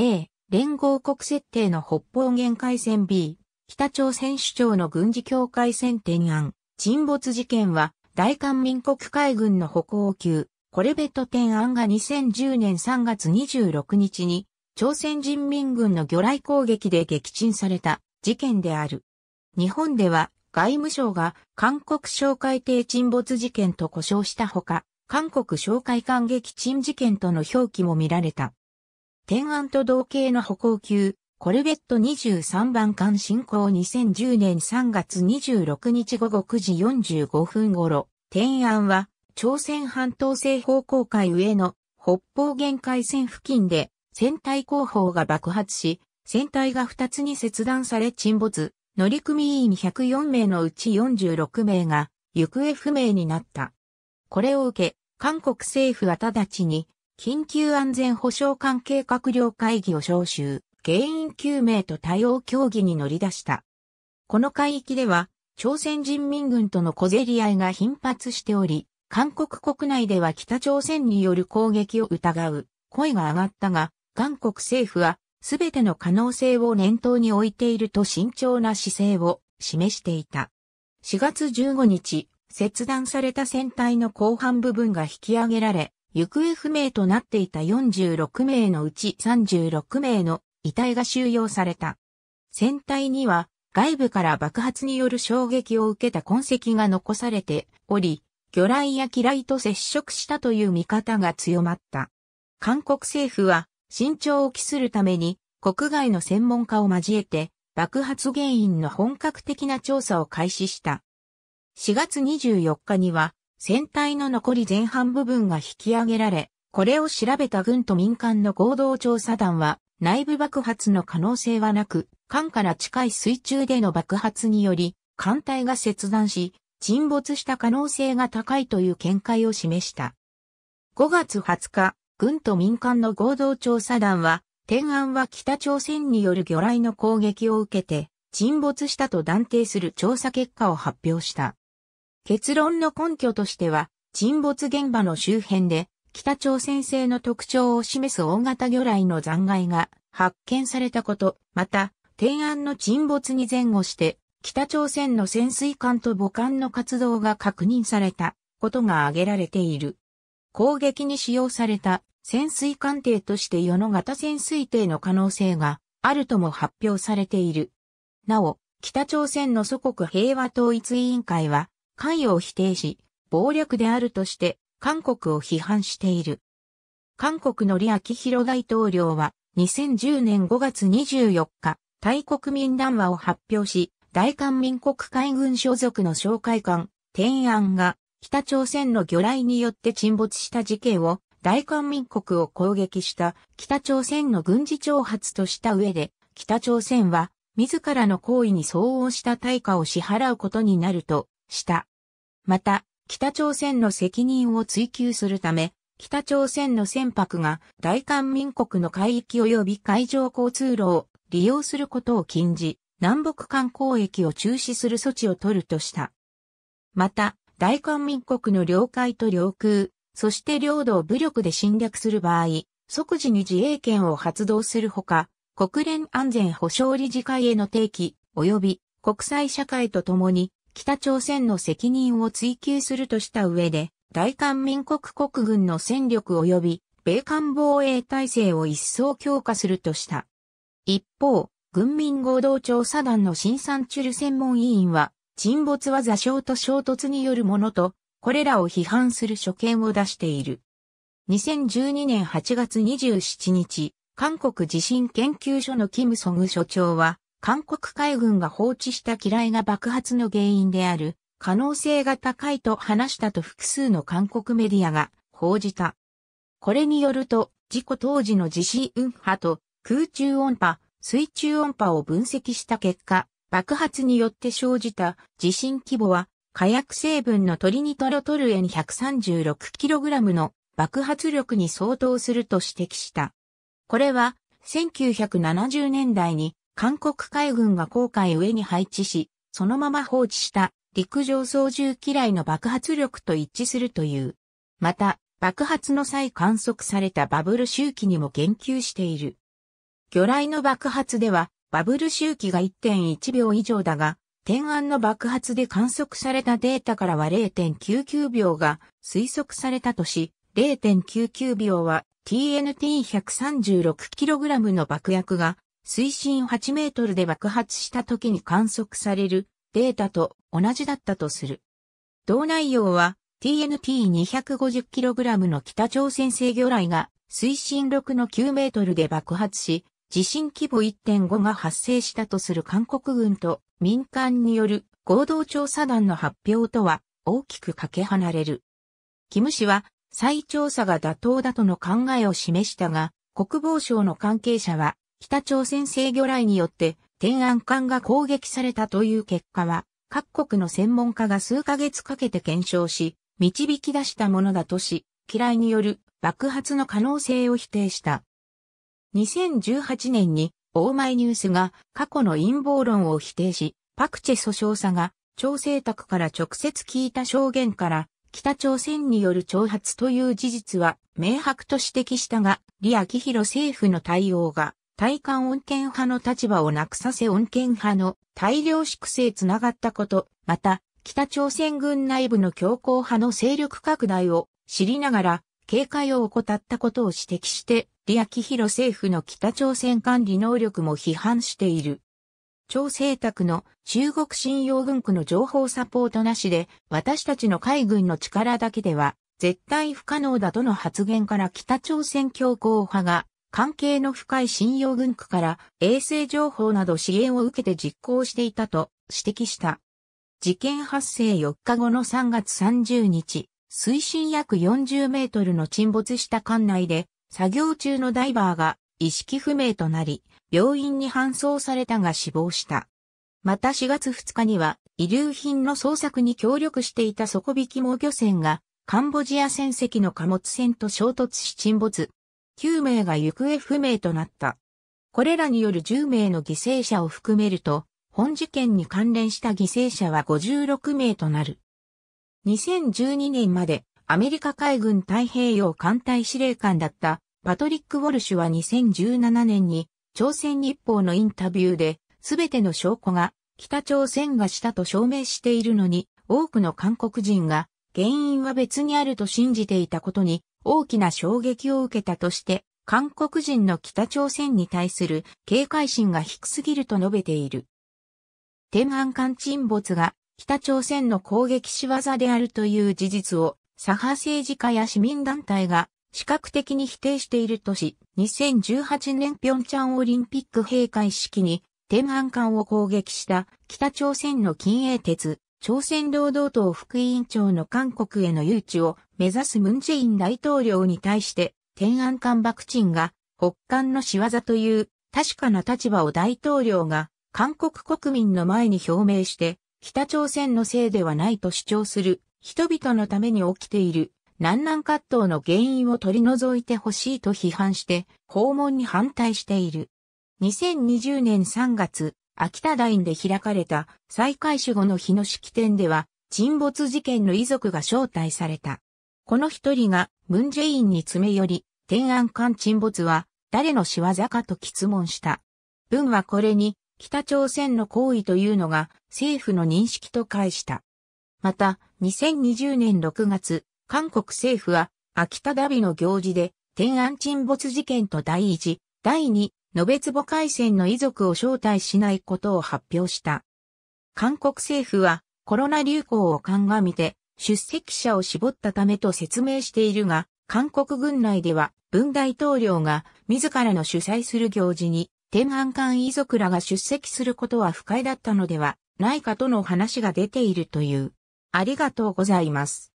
A、連合国設定の北方限界線 B、北朝鮮首長の軍事境界線提案、沈没事件は、大韓民国海軍の歩行級、コレベット天案が2010年3月26日に、朝鮮人民軍の魚雷攻撃で撃沈された事件である。日本では、外務省が韓国哨戒艇沈没事件と呼称したほか、韓国哨戒艦撃沈事件との表記も見られた。天安と同型の歩行級、コルベット23番艦進行2010年3月26日午後9時45分頃、天安は、朝鮮半島西方向海上の北方限界線付近で、船体後方が爆発し、船体が2つに切断され沈没、乗組員104名のうち46名が行方不明になった。これを受け、韓国政府は直ちに緊急安全保障関係閣僚会議を招集、原因究明と対応協議に乗り出した。この海域では、朝鮮人民軍との小競り合いが頻発しており、韓国国内では北朝鮮による攻撃を疑う声が上がったが、韓国政府はすべての可能性を念頭に置いていると慎重な姿勢を示していた。4月15日、切断された船体の後半部分が引き上げられ、行方不明となっていた46名のうち36名の遺体が収容された。船体には外部から爆発による衝撃を受けた痕跡が残されており、魚雷や機雷と接触したという見方が強まった。韓国政府は慎重を期するために国外の専門家を交えて爆発原因の本格的な調査を開始した。4月24日には船体の残り前半部分が引き上げられ、これを調べた軍と民間の合同調査団は、内部爆発の可能性はなく、艦から近い水中での爆発により、艦隊が切断し、沈没した可能性が高いという見解を示した。5月20日、軍と民間の合同調査団は、天安は北朝鮮による魚雷の攻撃を受けて、沈没したと断定する調査結果を発表した。結論の根拠としては、沈没現場の周辺で、北朝鮮製の特徴を示す大型魚雷の残骸が発見されたこと、また、天安の沈没に前後して、北朝鮮の潜水艦と母艦の活動が確認されたことが挙げられている。攻撃に使用された潜水艦艇として世の型潜水艇の可能性があるとも発表されている。なお、北朝鮮の祖国平和統一委員会は、関与を否定し、暴略であるとして韓国を批判している。韓国の李明弘大統領は2010年5月24日、大国民談話を発表し、大韓民国海軍所属の哨戒艦、天安が北朝鮮の魚雷によって沈没した事件を大韓民国を攻撃した北朝鮮の軍事挑発とした上で、北朝鮮は自らの行為に相応した対価を支払うことになるとした。また、北朝鮮の責任を追求するため、北朝鮮の船舶が大韓民国の海域及び海上交通路を利用することを禁じ、南北間交易を中止する措置を取るとした。また、大韓民国の領海と領空、そして領土を武力で侵略する場合、即時に自衛権を発動するほか、国連安全保障理事会への提起、及び国際社会と共に北朝鮮の責任を追及するとした上で、大韓民国国軍の戦力及び、米韓防衛体制を一層強化するとした。一方、軍民合同調査団の新三チュル専門委員は、沈没は座礁と衝突によるものと、これらを批判する所見を出している。2012年8月27日、韓国地震研究所のキム・ソグ所長は、韓国海軍が放置した機雷が爆発の原因である可能性が高いと話したと複数の韓国メディアが報じた。これによると、事故当時の地震運波と空中音波、水中音波を分析した結果、爆発によって生じた地震規模は火薬成分のトリニトロトルエン 136kg の爆発力に相当すると指摘した。これは1970年代に韓国海軍が航海上に配置し、そのまま放置した陸上操縦機雷の爆発力と一致するという。また、爆発の際観測されたバブル周期にも言及している。魚雷の爆発では、バブル周期が1.1秒以上だが、天安の爆発で観測されたデータからは0.99秒が推測されたとし、0.99秒は TNT136kg の爆薬が水深8メートルで爆発した時に観測されるデータと同じだったとする。同内容は TNT250kg の北朝鮮制御雷が水深6の9メートルで爆発し、地震規模1.5が発生したとする韓国軍と民間による合同調査団の発表とは大きくかけ離れる。キム氏は再調査が妥当だとの考えを示したが、国防省の関係者は北朝鮮制御来によって天安艦が攻撃されたという結果は、各国の専門家が数ヶ月かけて検証し、導き出したものだとし、機雷による爆発の可能性を否定した。2018年に、オーマイニュースが過去の陰謀論を否定し、パクチェ訴訟者が、調整宅から直接聞いた証言から、北朝鮮による挑発という事実は明白と指摘したが、李ヒ弘政府の対応が対韓穏健派の立場をなくさせ穏健派の大量粛清つながったこと、また、北朝鮮軍内部の強硬派の勢力拡大を知りながら、警戒を怠ったことを指摘して、リアキヒロ政府の北朝鮮管理能力も批判している。朝政宅の中国信用軍区の情報サポートなしで、私たちの海軍の力だけでは、絶対不可能だとの発言から北朝鮮強硬派が関係の深い信用軍区から衛星情報など支援を受けて実行していたと指摘した。事件発生4日後の3月30日、水深約40メートルの沈没した艦内で、作業中のダイバーが意識不明となり、病院に搬送されたが死亡した。また4月2日には、遺留品の捜索に協力していた底引き毛漁船が、カンボジア船籍の貨物船と衝突し沈没、9名が行方不明となった。これらによる10名の犠牲者を含めると、本事件に関連した犠牲者は56名となる。2012年までアメリカ海軍太平洋艦隊司令官だったパトリック・ウォルシュは2017年に朝鮮日報のインタビューで全ての証拠が北朝鮮がしたと証明しているのに多くの韓国人が原因は別にあると信じていたことに大きな衝撃を受けたとして、韓国人の北朝鮮に対する警戒心が低すぎると述べている。天安艦沈没が北朝鮮の攻撃仕業であるという事実を左派政治家や市民団体が視覚的に否定しているとし、2018年平昌オリンピック閉会式に天安艦を攻撃した北朝鮮の金衛鉄朝鮮労働党副委員長の韓国への誘致を目指すムンジェイン大統領に対して、天安艦爆沈が北韓の仕業という確かな立場を大統領が韓国国民の前に表明して、北朝鮮のせいではないと主張する人々のために起きている難難葛藤の原因を取り除いてほしいと批判して訪問に反対している。2020年3月、秋田大で開かれた再開守後の日の式典では、沈没事件の遺族が招待された。この一人が文在ジェインに詰め寄り、天安艦沈没は誰の仕業かと質問した。文はこれに北朝鮮の行為というのが政府の認識と返した。また、2020年6月、韓国政府は秋田ダビの行事で天安沈没事件と第一、第二、延坪海戦の遺族を招待しないことを発表した。韓国政府はコロナ流行を鑑みて出席者を絞ったためと説明しているが、韓国軍内では文大統領が自らの主催する行事に天安館遺族らが出席することは不快だったのではないかとの話が出ているという。ありがとうございます。